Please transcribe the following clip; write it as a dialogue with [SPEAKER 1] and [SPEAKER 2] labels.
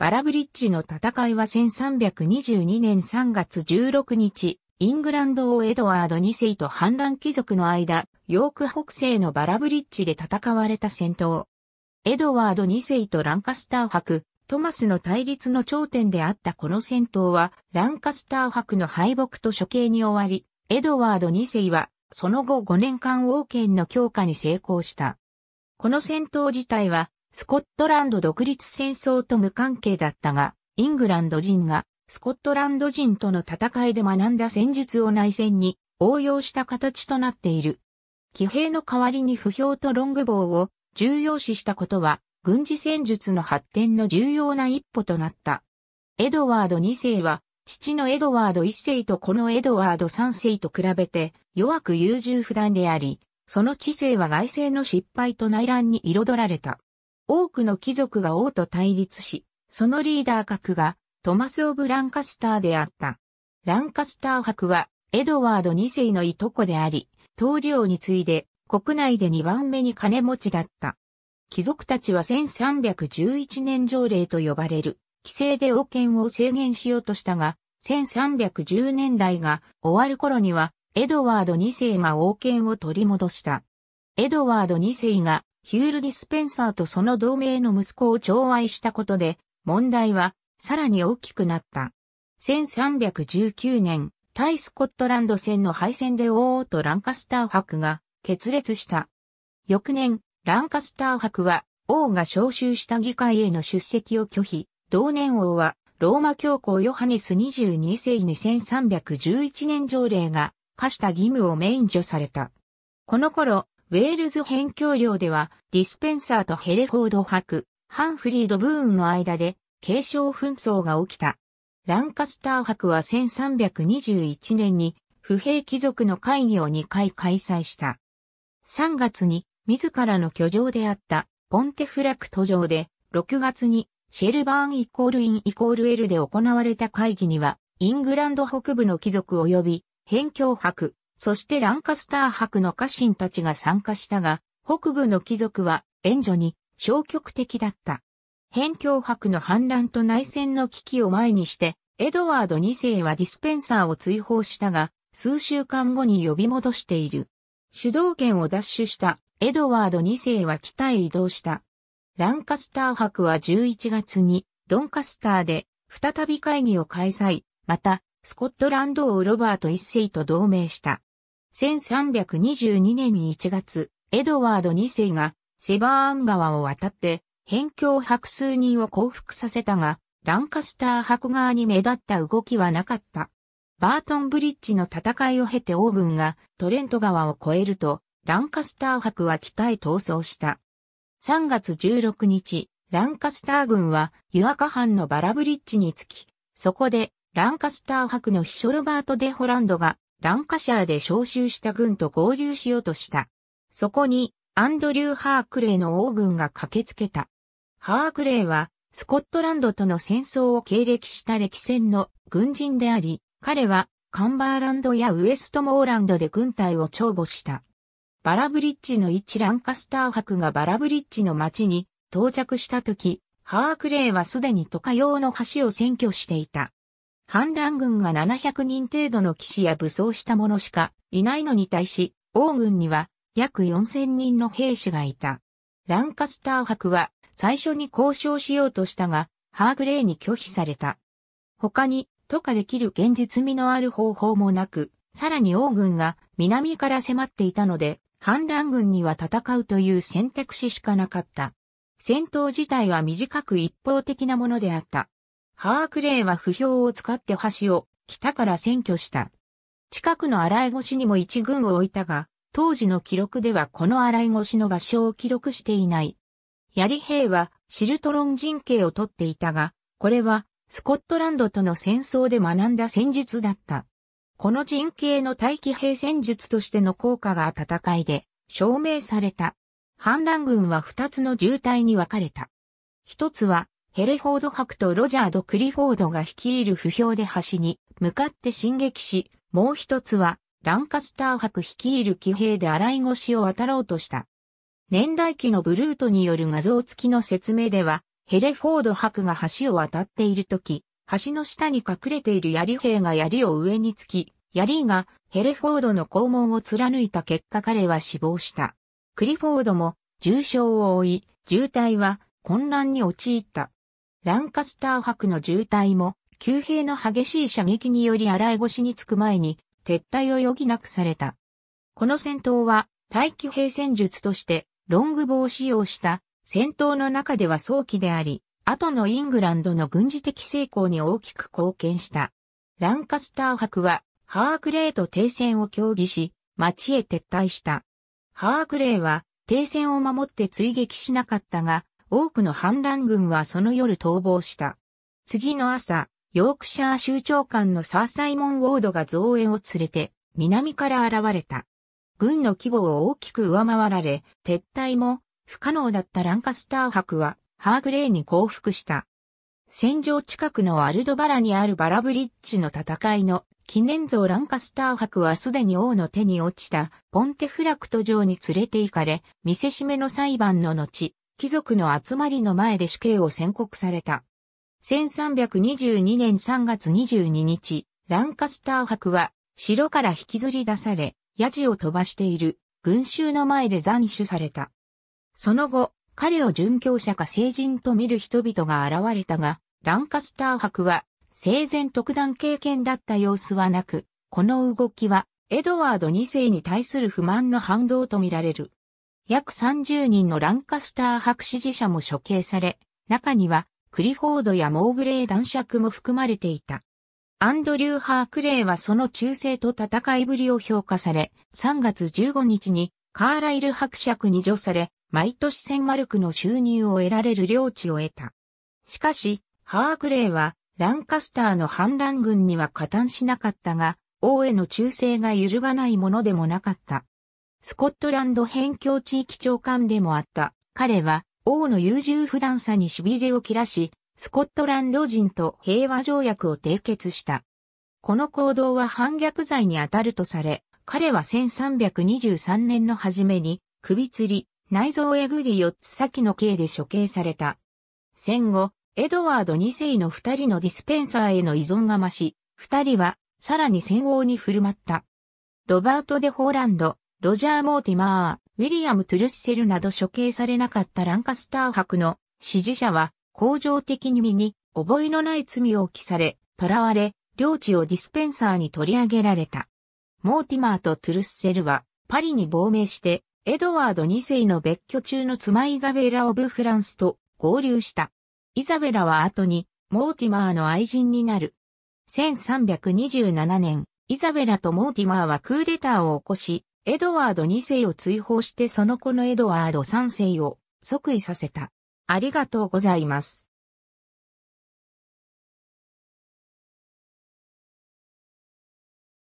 [SPEAKER 1] バラブリッジの戦いは1322年3月16日、イングランド王エドワード2世と反乱貴族の間、ヨーク北西のバラブリッジで戦われた戦闘。エドワード2世とランカスター伯、トマスの対立の頂点であったこの戦闘は、ランカスター伯の敗北と処刑に終わり、エドワード2世は、その後5年間王権の強化に成功した。この戦闘自体は、スコットランド独立戦争と無関係だったが、イングランド人がスコットランド人との戦いで学んだ戦術を内戦に応用した形となっている。騎兵の代わりに不評とロング棒を重要視したことは、軍事戦術の発展の重要な一歩となった。エドワード2世は、父のエドワード1世とこのエドワード3世と比べて弱く優柔不断であり、その知性は外政の失敗と内乱に彩られた。多くの貴族が王と対立し、そのリーダー格がトマス・オブ・ランカスターであった。ランカスター伯はエドワード2世のいとこであり、当時王に次いで国内で2番目に金持ちだった。貴族たちは1311年条例と呼ばれる規制で王権を制限しようとしたが、1310年代が終わる頃にはエドワード2世が王権を取り戻した。エドワード2世がヒュール・ディスペンサーとその同盟の息子を寵愛したことで、問題はさらに大きくなった。1319年、対スコットランド戦の敗戦で王とランカスター伯が決裂した。翌年、ランカスター伯は王が召集した議会への出席を拒否。同年王はローマ教皇ヨハネス22世1 3 1 1年条例が課した義務を免除された。この頃、ウェールズ辺境領では、ディスペンサーとヘレフォード博、ハンフリード・ブーンの間で、継承紛争が起きた。ランカスター博は1321年に、不平貴族の会議を2回開催した。3月に、自らの居城であった、ポンテフラクト上で、6月に、シェルバーンイコールインイコールエルで行われた会議には、イングランド北部の貴族及び、辺境博、そしてランカスター博の家臣たちが参加したが、北部の貴族は援助に消極的だった。辺境博の反乱と内戦の危機を前にして、エドワード2世はディスペンサーを追放したが、数週間後に呼び戻している。主導権を奪取したエドワード2世は北へ移動した。ランカスター博は11月にドンカスターで再び会議を開催、またスコットランド王ロバート1世と同盟した。1322年1月、エドワード2世がセバーン川を渡って、辺境白数人を降伏させたが、ランカスター白側に目立った動きはなかった。バートンブリッジの戦いを経てオーブンがトレント川を越えると、ランカスター白は北へ逃走した。3月16日、ランカスター軍はユアカ藩のバラブリッジに着き、そこでランカスター白のヒショルバート・デ・ホランドがランカシャーで招集した軍と合流しようとした。そこに、アンドリュー・ハークレイの王軍が駆けつけた。ハークレイは、スコットランドとの戦争を経歴した歴戦の軍人であり、彼は、カンバーランドやウエストモーランドで軍隊を重簿した。バラブリッジの一ランカスター博がバラブリッジの町に到着した時、ハークレイはすでに都下用の橋を占拠していた。反乱軍が700人程度の騎士や武装した者しかいないのに対し、王軍には約4000人の兵士がいた。ランカスター博は最初に交渉しようとしたが、ハーグレーに拒否された。他に、渡過できる現実味のある方法もなく、さらに王軍が南から迫っていたので、反乱軍には戦うという選択肢しかなかった。戦闘自体は短く一方的なものであった。ハークレイは不評を使って橋を北から占拠した。近くの荒い越しにも一軍を置いたが、当時の記録ではこの荒い越しの場所を記録していない。槍兵はシルトロン陣形を取っていたが、これはスコットランドとの戦争で学んだ戦術だった。この陣形の待機兵戦術としての効果が戦いで証明された。反乱軍は二つの渋滞に分かれた。一つはヘレフォード博とロジャード・クリフォードが率いる不評で橋に向かって進撃し、もう一つはランカスター博率いる騎兵で洗い腰を渡ろうとした。年代記のブルートによる画像付きの説明では、ヘレフォード博が橋を渡っているとき、橋の下に隠れている槍兵が槍を上につき、槍がヘレフォードの肛門を貫いた結果彼は死亡した。クリフォードも重傷を負い、渋滞は混乱に陥った。ランカスター博の渋滞も、急兵の激しい射撃により洗い腰につく前に、撤退を余儀なくされた。この戦闘は、待機兵戦術として、ロングボウ使用した戦闘の中では早期であり、後のイングランドの軍事的成功に大きく貢献した。ランカスター博は、ハークレイと停戦を協議し、町へ撤退した。ハークレイは、停戦を守って追撃しなかったが、多くの反乱軍はその夜逃亡した。次の朝、ヨークシャー州長官のサーサイモン・ウォードが造園を連れて、南から現れた。軍の規模を大きく上回られ、撤退も不可能だったランカスター博は、ハーグレーに降伏した。戦場近くのアルドバラにあるバラブリッジの戦いの記念像ランカスター博はすでに王の手に落ちたポンテフラクト城に連れて行かれ、見せしめの裁判の後、貴族の集まりの前で死刑を宣告された。1322年3月22日、ランカスター伯は城から引きずり出され、ヤジを飛ばしている群衆の前で斬首された。その後、彼を殉教者か聖人と見る人々が現れたが、ランカスター伯は生前特段経験だった様子はなく、この動きはエドワード2世に対する不満の反動とみられる。約30人のランカスター博士持者も処刑され、中にはクリフォードやモーブレー男爵も含まれていた。アンドリュー・ハークレイはその忠誠と戦いぶりを評価され、3月15日にカーライル伯爵に除され、毎年1000マルクの収入を得られる領地を得た。しかし、ハークレイはランカスターの反乱軍には加担しなかったが、王への忠誠が揺るがないものでもなかった。スコットランド辺境地域長官でもあった。彼は、王の優柔不断さに痺れを切らし、スコットランド人と平和条約を締結した。この行動は反逆罪に当たるとされ、彼は1323年の初めに、首吊り、内臓えぐり4つ先の刑で処刑された。戦後、エドワード2世の2人のディスペンサーへの依存が増し、2人は、さらに戦王に振る舞った。ロバート・デ・ホーランド、ロジャー・モーティマー、ウィリアム・トゥルッセルなど処刑されなかったランカスター博の支持者は、恒常的に身に覚えのない罪を起され、囚われ、領地をディスペンサーに取り上げられた。モーティマーとトゥルッセルは、パリに亡命して、エドワード2世の別居中の妻イザベラ・オブ・フランスと合流した。イザベラは後に、モーティマーの愛人になる。1327年、イザベラとモーティマーはクーデターを起こし、エドワード2世を追放してその子のエドワード3世を即位させた。ありがとうございます。